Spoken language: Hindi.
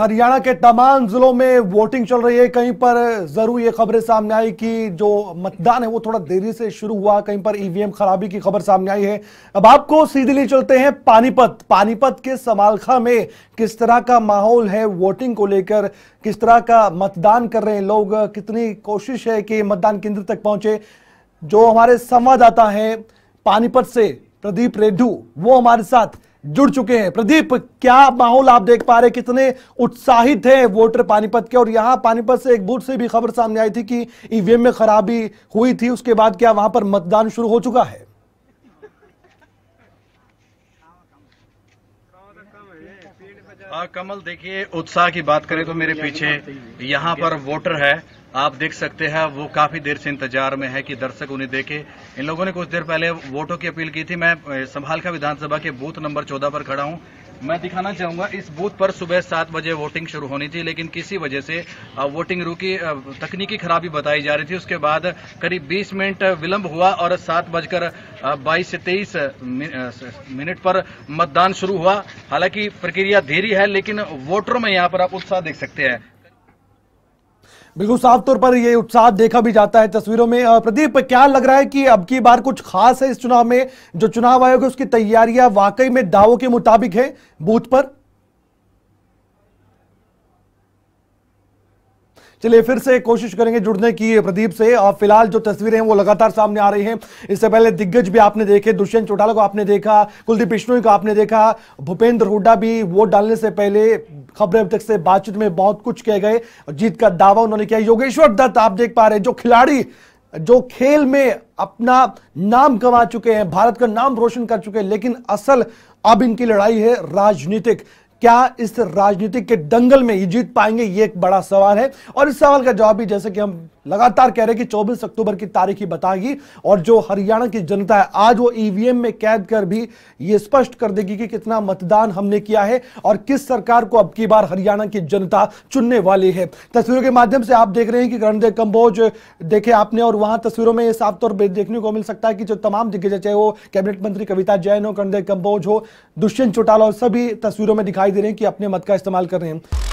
हरियाणा के तमाम जिलों में वोटिंग चल रही है कहीं पर जरूर ये खबरें सामने आई कि जो मतदान है वो थोड़ा देरी से शुरू हुआ कहीं पर ईवीएम खराबी की खबर सामने आई है अब आपको सीधे लिए चलते हैं पानीपत पानीपत के समालखा में किस तरह का माहौल है वोटिंग को लेकर किस तरह का मतदान कर रहे हैं लोग कितनी कोशिश है कि मतदान केंद्र तक पहुंचे जो हमारे संवाददाता है पानीपत से प्रदीप रेड्डू वो हमारे साथ जुड़ चुके हैं प्रदीप क्या माहौल आप देख पा रहे कितने उत्साहित हैं वोटर पानीपत के और यहाँ पानीपत से एक बूथ से भी खबर सामने आई थी कि ईवीएम में खराबी हुई थी उसके बाद क्या वहां पर मतदान शुरू हो चुका है आ, कमल देखिए उत्साह की बात करें तो मेरे पीछे यहाँ पर वोटर है आप देख सकते हैं वो काफी देर से इंतजार में है कि दर्शक उन्हें देखे इन लोगों ने कुछ देर पहले वोटों की अपील की थी मैं संभालखा विधानसभा के बूथ नंबर चौदह पर खड़ा हूँ मैं दिखाना चाहूंगा इस बूथ पर सुबह सात बजे वोटिंग शुरू होनी थी लेकिन किसी वजह से वोटिंग रुकी तकनीकी खराबी बताई जा रही थी उसके बाद करीब 20 मिनट विलंब हुआ और सात बजकर 22 से 23 मिनट पर मतदान शुरू हुआ हालांकि प्रक्रिया धीरी है लेकिन वोटरों में यहाँ पर आप उत्साह देख सकते हैं बिल्कुल साफ तौर पर यह उत्साह देखा भी जाता है तस्वीरों में प्रदीप क्या लग रहा है कि अब की बार कुछ खास है इस चुनाव में जो चुनाव आयोग है उसकी तैयारियां वाकई में दावों के मुताबिक है बूथ पर चलिए फिर से कोशिश करेंगे जुड़ने की प्रदीप से और फिलहाल जो तस्वीरें हैं वो लगातार सामने आ रही हैं इससे पहले दिग्गज भी आपने देखे दुष्यंत चौटाला को आपने देखा कुलदीप बिश्नोई को आपने देखा भूपेंद्र हुड्डा भी वोट डालने से पहले खबरें अब तक से बातचीत में बहुत कुछ कह गए और जीत का दावा उन्होंने किया योगेश्वर दत्त आप देख पा रहे हैं जो खिलाड़ी जो खेल में अपना नाम कमा चुके हैं भारत का नाम रोशन कर चुके हैं लेकिन असल अब इनकी लड़ाई है राजनीतिक क्या इस राजनीतिक के दंगल में ये जीत पाएंगे ये एक बड़ा सवाल है और इस सवाल का जवाब भी जैसे कि हम लगातार कह रहे कि 24 अक्टूबर की तारीख ही बताएगी और जो हरियाणा की जनता है आज वो ईवीएम e में कैद कर भी ये स्पष्ट कर देगी कि कितना मतदान हमने किया है और किस सरकार को अब की बार हरियाणा की जनता चुनने वाली है तस्वीरों के माध्यम से आप देख रहे हैं कि रणदेव कंबोज देखे आपने और वहां तस्वीरों में साफ तौर पर देखने को मिल सकता है कि जो तमाम दिग्गज चाहे वो कैबिनेट मंत्री कविता जैन हो रणदेव कंबोज हो दुष्यंत चौटाला हो सभी तस्वीरों में दिखाई दे रहे हैं कि अपने मत का इस्तेमाल कर रहे हैं